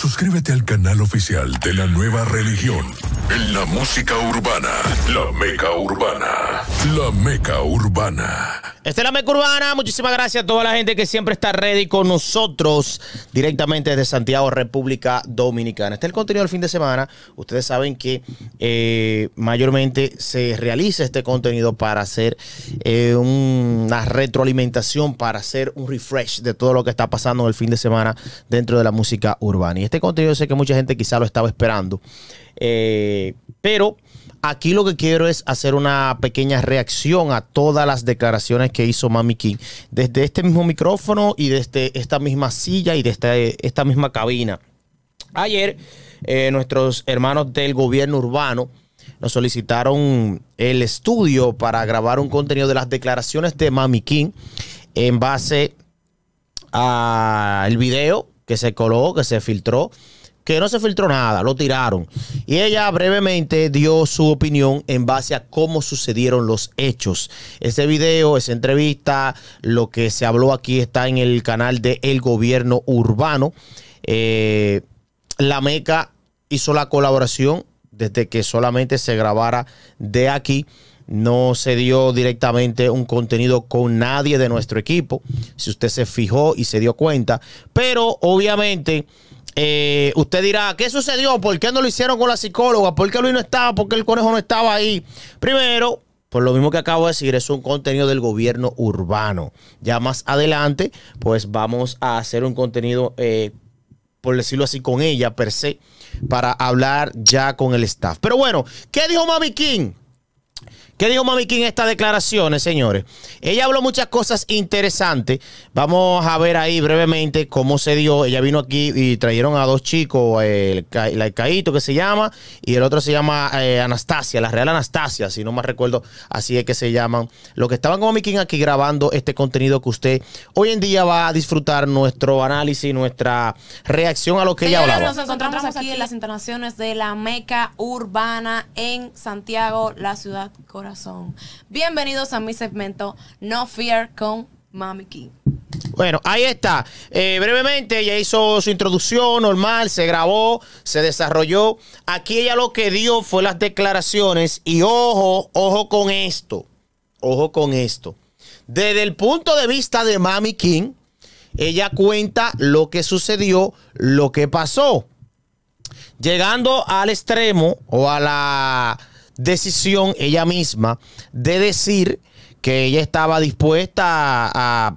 Suscríbete al canal oficial de la nueva religión en la música urbana, la meca urbana, la meca urbana. Esta es la meca urbana. Muchísimas gracias a toda la gente que siempre está ready con nosotros directamente desde Santiago, República Dominicana. Este es el contenido del fin de semana. Ustedes saben que eh, mayormente se realiza este contenido para hacer eh, una retroalimentación, para hacer un refresh de todo lo que está pasando el fin de semana dentro de la música urbana. Y este contenido sé que mucha gente quizá lo estaba esperando. Eh, pero aquí lo que quiero es hacer una pequeña reacción a todas las declaraciones que hizo Mami King desde este mismo micrófono y desde esta misma silla y desde esta misma cabina. Ayer eh, nuestros hermanos del gobierno urbano nos solicitaron el estudio para grabar un contenido de las declaraciones de Mami King en base al video que se coló, que se filtró que no se filtró nada, lo tiraron. Y ella brevemente dio su opinión en base a cómo sucedieron los hechos. Ese video, esa entrevista, lo que se habló aquí está en el canal de El Gobierno Urbano. Eh, la Meca hizo la colaboración desde que solamente se grabara de aquí. No se dio directamente un contenido con nadie de nuestro equipo, si usted se fijó y se dio cuenta. Pero obviamente eh, usted dirá, ¿qué sucedió? ¿Por qué no lo hicieron con la psicóloga? ¿Por qué Luis no estaba? ¿Por qué el conejo no estaba ahí? Primero, por lo mismo que acabo de decir, es un contenido del gobierno urbano. Ya más adelante, pues vamos a hacer un contenido, eh, por decirlo así, con ella per se, para hablar ya con el staff. Pero bueno, ¿qué dijo Mami King? ¿Qué dijo Mami en estas declaraciones, señores? Ella habló muchas cosas interesantes. Vamos a ver ahí brevemente cómo se dio. Ella vino aquí y trajeron a dos chicos, el, el que se llama, y el otro se llama eh, Anastasia, la Real Anastasia, si no me recuerdo, así es que se llaman. Los que estaban con Mami aquí grabando este contenido que usted hoy en día va a disfrutar nuestro análisis, nuestra reacción a lo que ella hablaba. Nos encontramos aquí en las internaciones de la Meca Urbana en Santiago, la ciudad corazón. Bienvenidos a mi segmento No Fear con Mami King. Bueno, ahí está. Eh, brevemente, ella hizo su introducción normal, se grabó, se desarrolló. Aquí ella lo que dio fue las declaraciones y ojo, ojo con esto, ojo con esto. Desde el punto de vista de Mami King, ella cuenta lo que sucedió, lo que pasó. Llegando al extremo o a la decisión ella misma de decir que ella estaba dispuesta a,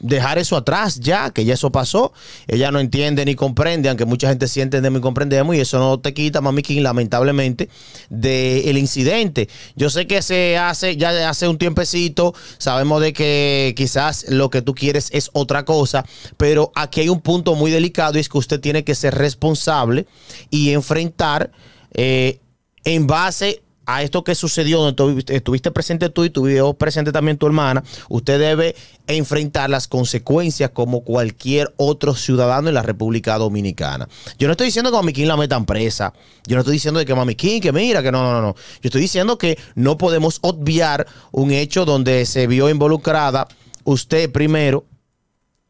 dejar eso atrás ya, que ya eso pasó. Ella no entiende ni comprende, aunque mucha gente sí entiende y comprendemos, y eso no te quita, Mami King, lamentablemente, del incidente. Yo sé que se hace, ya hace un tiempecito, sabemos de que quizás lo que tú quieres es otra cosa, pero aquí hay un punto muy delicado y es que usted tiene que ser responsable y enfrentar eh, en base a esto que sucedió, donde estuviste presente tú y tuvimos presente también tu hermana, usted debe enfrentar las consecuencias como cualquier otro ciudadano en la República Dominicana. Yo no estoy diciendo que Mami la metan presa. Yo no estoy diciendo de que Mami que mira, que no, no, no, no. Yo estoy diciendo que no podemos obviar un hecho donde se vio involucrada usted primero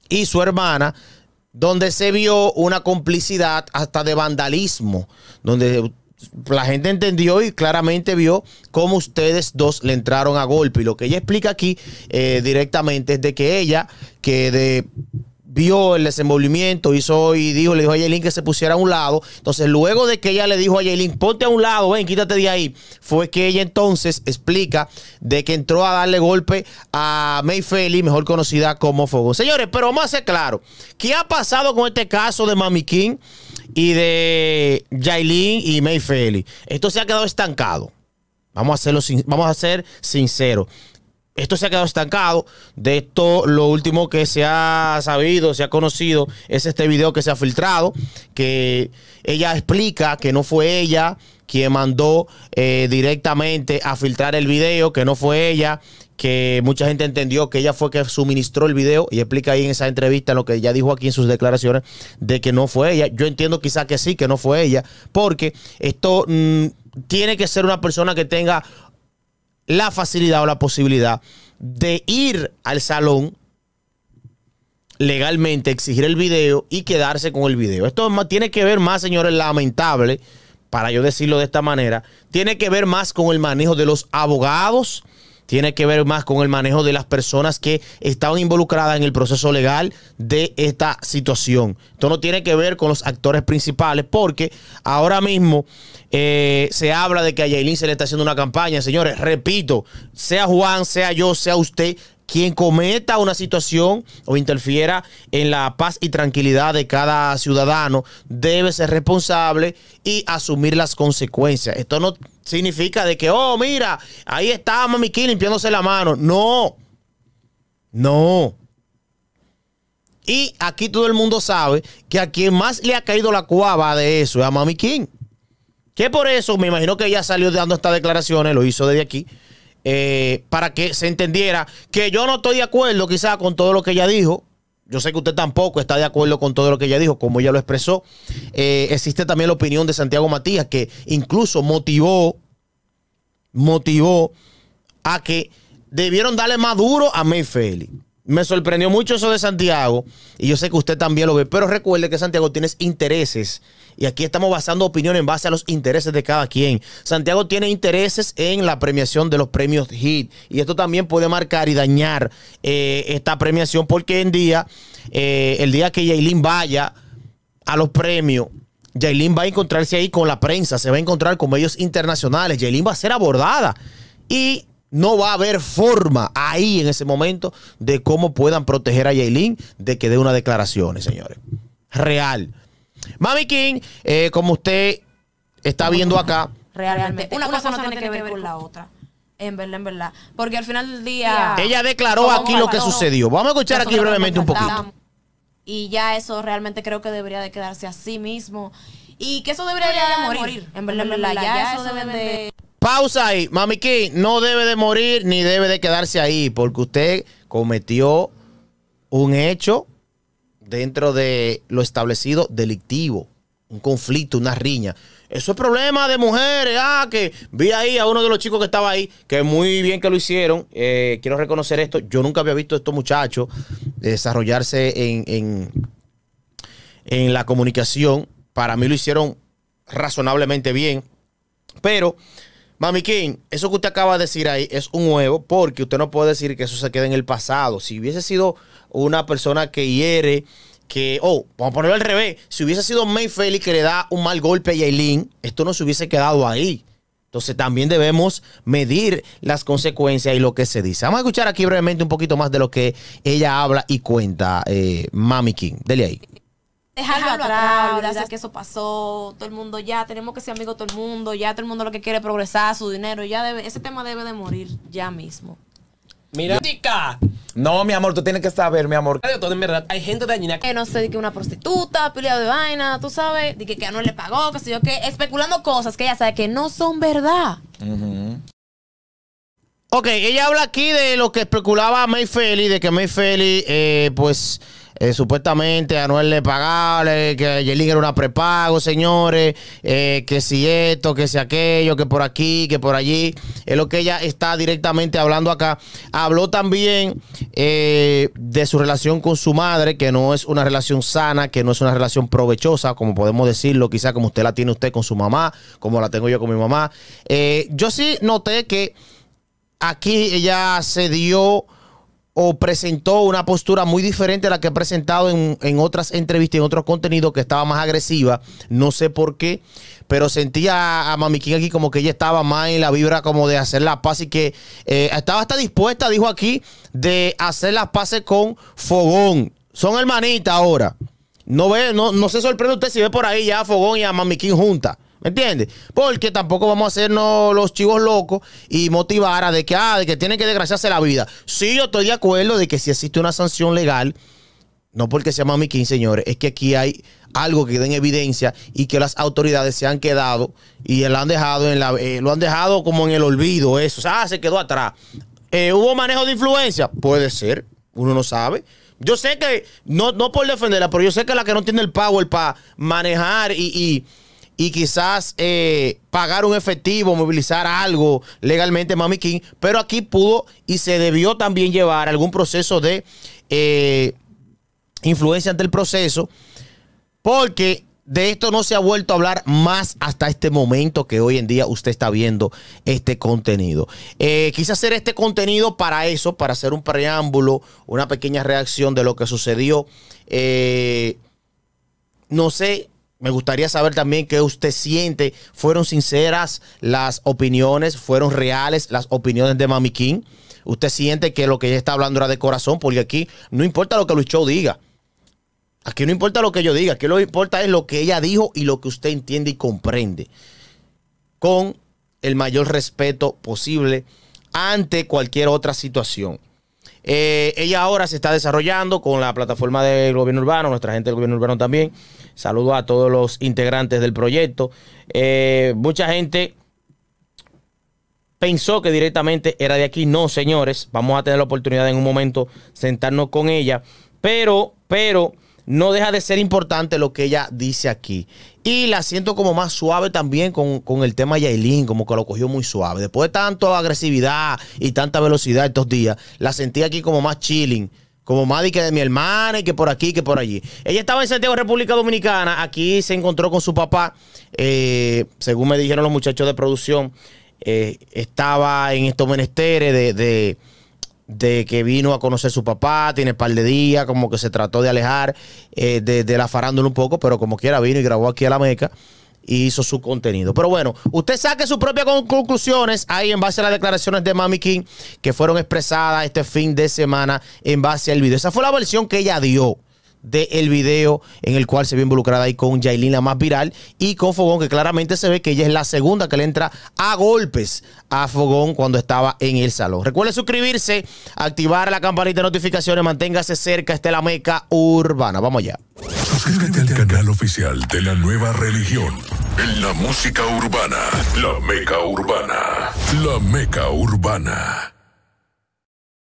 y su hermana donde se vio una complicidad hasta de vandalismo, donde la gente entendió y claramente vio cómo ustedes dos le entraron a golpe. Y lo que ella explica aquí eh, directamente es de que ella, que de vio el desenvolvimiento, hizo y dijo, le dijo a Yailin que se pusiera a un lado. Entonces, luego de que ella le dijo a Yailin, ponte a un lado, ven, quítate de ahí, fue que ella entonces explica de que entró a darle golpe a May Feli, mejor conocida como Fogón. Señores, pero vamos a ser claro, ¿qué ha pasado con este caso de Mami King y de Yailin y May Feli? Esto se ha quedado estancado. Vamos a, hacerlo, vamos a ser sinceros esto se ha quedado estancado. De esto, lo último que se ha sabido, se ha conocido, es este video que se ha filtrado, que ella explica que no fue ella quien mandó eh, directamente a filtrar el video, que no fue ella, que mucha gente entendió que ella fue que suministró el video y explica ahí en esa entrevista lo que ella dijo aquí en sus declaraciones de que no fue ella. Yo entiendo quizá que sí, que no fue ella, porque esto mm, tiene que ser una persona que tenga la facilidad o la posibilidad de ir al salón legalmente, exigir el video y quedarse con el video. Esto tiene que ver más, señores, lamentable, para yo decirlo de esta manera, tiene que ver más con el manejo de los abogados tiene que ver más con el manejo de las personas que estaban involucradas en el proceso legal de esta situación. Esto no tiene que ver con los actores principales porque ahora mismo eh, se habla de que a Yailin se le está haciendo una campaña. Señores, repito, sea Juan, sea yo, sea usted, quien cometa una situación o interfiera en la paz y tranquilidad de cada ciudadano debe ser responsable y asumir las consecuencias. Esto no significa de que, oh, mira, ahí está Mami King limpiándose la mano. No, no. Y aquí todo el mundo sabe que a quien más le ha caído la cuava de eso es a Mami King. Que por eso me imagino que ella salió dando estas declaraciones, lo hizo desde aquí eh, para que se entendiera que yo no estoy de acuerdo quizás con todo lo que ella dijo. Yo sé que usted tampoco está de acuerdo con todo lo que ella dijo, como ella lo expresó. Eh, existe también la opinión de Santiago Matías, que incluso motivó, motivó a que debieron darle más duro a May Feli me sorprendió mucho eso de Santiago y yo sé que usted también lo ve, pero recuerde que Santiago tiene intereses y aquí estamos basando opinión en base a los intereses de cada quien. Santiago tiene intereses en la premiación de los premios HIT y esto también puede marcar y dañar eh, esta premiación porque en día, eh, el día que Yailin vaya a los premios, Yailin va a encontrarse ahí con la prensa, se va a encontrar con medios internacionales, Yailin va a ser abordada y no va a haber forma ahí en ese momento de cómo puedan proteger a Yailin de que dé una declaración, señores. Real. Mami King, eh, como usted está viendo acá. Realmente, una, cosa, no tiene que ver con la otra. En verdad, en verdad. Porque al final del día. Ella declaró aquí lo que sucedió. Vamos a escuchar aquí brevemente un poquito. Y ya eso realmente creo que debería de quedarse a sí mismo. Y que eso debería, de morir. En verdad, en verdad. Ya, eso debe de Pausa ahí. Mami no debe de morir ni debe de quedarse ahí porque usted cometió un hecho dentro de lo establecido delictivo, un conflicto, una riña. Eso es problema de mujeres. Ah, que vi ahí a uno de los chicos que estaba ahí, que muy bien que lo hicieron. Eh, quiero reconocer esto. Yo nunca había visto a estos muchachos desarrollarse en, en, en la comunicación. Para mí lo hicieron razonablemente bien. Pero Mami King, eso que usted acaba de decir ahí es un huevo porque usted no puede decir que eso se quede en el pasado. Si hubiese sido una persona que hiere, que, oh, vamos a ponerlo al revés, si hubiese sido May Feli que le da un mal golpe a Yailin, esto no se hubiese quedado ahí. Entonces también debemos medir las consecuencias y lo que se dice. Vamos a escuchar aquí brevemente un poquito más de lo que ella habla y cuenta, eh, Mami King. Dele ahí dejarlo, atrás, olvidarse que eso pasó, todo el mundo ya, tenemos que ser amigos todo el mundo, ya todo el mundo lo que quiere progresar, su dinero, ya debe, ese tema debe de morir ya mismo. Mira, chica. No, mi amor, tú tienes que saber, mi amor. Todo en verdad, hay gente dañina. Que no sé, de que una prostituta, peleado de vaina, tú sabes, de que, que no le pagó, que sé yo, qué, especulando cosas que ella sabe que no son verdad. Ok, ella habla aquí de lo que especulaba May Feli, de que May Feli, eh, pues, eh, supuestamente a Noel le pagaba, que Yelin era una prepago, señores, eh, que si esto, que si aquello, que por aquí, que por allí. Es lo que ella está directamente hablando acá. Habló también eh, de su relación con su madre, que no es una relación sana, que no es una relación provechosa, como podemos decirlo, quizá como usted la tiene usted con su mamá, como la tengo yo con mi mamá. yo sí noté que aquí ella se dio o presentó una postura muy diferente a la que ha presentado en, otras entrevistas, y en otros contenidos, que estaba más agresiva. No sé por qué, pero sentía a, Mami aquí como que ella estaba más en la vibra como de hacer la paz y que eh, estaba hasta dispuesta, dijo aquí, de hacer las paces con Fogón. Son hermanitas ahora. No, ve, no, se sorprende usted si ve por ahí ya a Fogón y a Mami juntas. ¿Me entiendes? Porque tampoco vamos a hacernos los chivos locos y motivar a de que, ah, de que tienen que desgraciarse la vida. Sí, yo estoy de acuerdo de que si existe una sanción legal, no porque sea Mami King, señores, es que aquí hay algo que den evidencia y que las autoridades se han quedado y lo han dejado, en la, eh, lo han dejado como en el olvido, eso. O sea, se quedó atrás. Eh, ¿Hubo manejo de influencia? Puede ser, uno no sabe. Yo sé que, no, no por defenderla, pero yo sé que la que no tiene el power para manejar y, y quizás eh, pagar un efectivo, movilizar algo legalmente Mami King, pero aquí pudo y se debió también llevar algún proceso de eh, influencia ante el proceso, porque de esto no se ha vuelto a hablar más hasta este momento que hoy en día usted está viendo este contenido. Eh, quise hacer este contenido para eso, para hacer un preámbulo, una pequeña reacción de lo que sucedió. no sé me gustaría saber también qué usted siente. ¿Fueron sinceras las opiniones? ¿Fueron reales las opiniones de Mami King? ¿Usted siente que lo que ella está hablando era de corazón? Porque aquí no importa lo que Luis Show diga. Aquí no importa lo que yo diga. Aquí lo que importa es lo que ella dijo y lo que usted entiende y comprende. Con el mayor respeto posible ante cualquier otra situación. Eh, ella ahora se está desarrollando con la plataforma del gobierno urbano, nuestra gente del gobierno urbano también. Saludo a todos los integrantes del proyecto. Eh, mucha gente pensó que directamente era de aquí. No, señores, vamos a tener la oportunidad en un momento sentarnos con ella. Pero, pero no deja de ser importante lo que ella dice aquí. Y la siento como más suave también con, el tema Yailin, como que lo cogió muy suave. Después de tanta agresividad y tanta velocidad estos días, la sentí aquí como más chilling. Como más de que de mi hermana y que por aquí, que por allí. Ella estaba en Santiago, República Dominicana. Aquí se encontró con su papá. Eh, según me dijeron los muchachos de producción, eh, estaba en estos menesteres de, de de que vino a conocer su papá, tiene un par de días, como que se trató de alejar eh, de, de, la farándula un poco, pero como quiera vino y grabó aquí a la Meca y hizo su contenido. Pero bueno, usted saque sus propias conclusiones ahí en base a las declaraciones de Mami King que fueron expresadas este fin de semana en base al video. Esa fue la versión que ella dio del el video en el cual se ve involucrada ahí con Yailin, la más viral, y con Fogón, que claramente se ve que ella es la segunda que le entra a golpes a Fogón cuando estaba en el salón. Recuerde suscribirse, activar la campanita de notificaciones, manténgase cerca, esta la meca urbana. Vamos allá. Suscríbete al canal oficial de la nueva religión. En la música urbana, la meca urbana, la meca urbana.